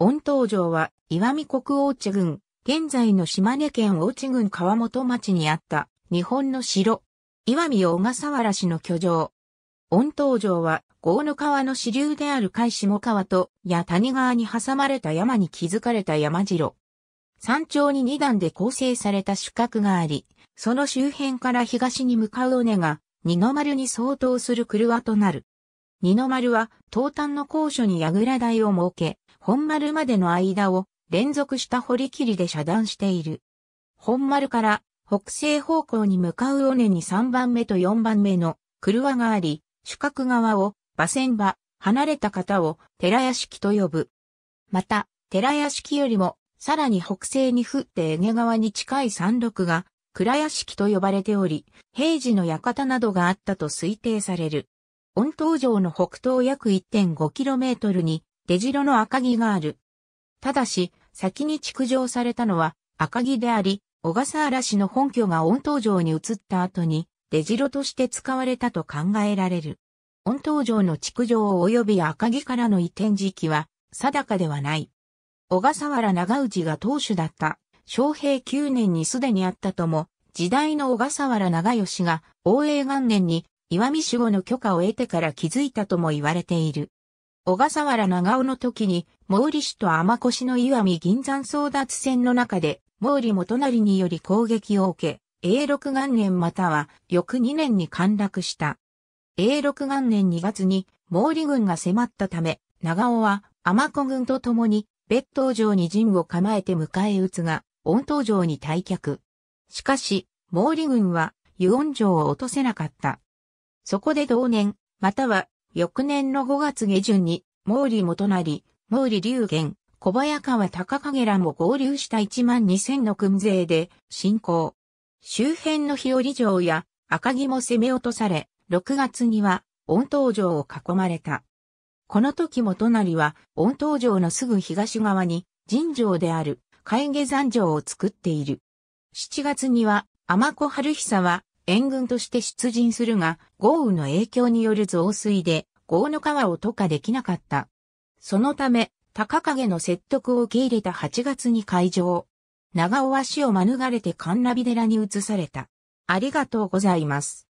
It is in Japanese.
御東城は岩見国大地郡、現在の島根県大地郡川本町にあった日本の城。岩見小笠原市の居城。御東城は豪の川の支流である海下川とや谷川に挟まれた山に築かれた山城。山頂に2段で構成された主角があり、その周辺から東に向かう尾根が二の丸に相当する車となる。二の丸は東端の高所に櫓台を設け、本丸までの間を連続した堀切りで遮断している。本丸から北西方向に向かう尾根に3番目と4番目の車があり、主角側を馬線場、離れた方を寺屋敷と呼ぶ。また、寺屋敷よりもさらに北西に降って江川に近い山麓が倉屋敷と呼ばれており、平時の館などがあったと推定される。御東城の北東約 1.5km に出城の赤城がある。ただし、先に築城されたのは赤城であり、小笠原氏の本拠が御東城に移った後に、出城として使われたと考えられる。御東城の築城及び赤城からの移転時期は、定かではない。小笠原長氏が当主だった、昌平9年にすでにあったとも、時代の小笠原長吉が、応永元年に、岩見守護の許可を得てから気づいたとも言われている。小笠原長尾の時に、毛利氏と天越の岩見銀山争奪戦の中で、毛利元就により攻撃を受け、永禄元年または翌2年に陥落した。永禄元年2月に毛利軍が迫ったため、長尾は天子軍と共に別当城に陣を構えて迎え撃つが、温東城に退却。しかし、毛利軍は湯温城を落とせなかった。そこで同年、または翌年の5月下旬に、毛利元就、毛利龍玄、小早川高影らも合流した1万2000の軍勢で進行。周辺の日和城や赤城も攻め落とされ、6月には温東城を囲まれた。この時元就は温東城のすぐ東側に神城である海下山城を作っている。7月には天子春久は援軍として出陣するが、豪雨の影響による増水で、豪の川を渡過できなかった。そのため、高影の説得を受け入れた8月に会場。長尾は死を免れて神奈美寺に移された。ありがとうございます。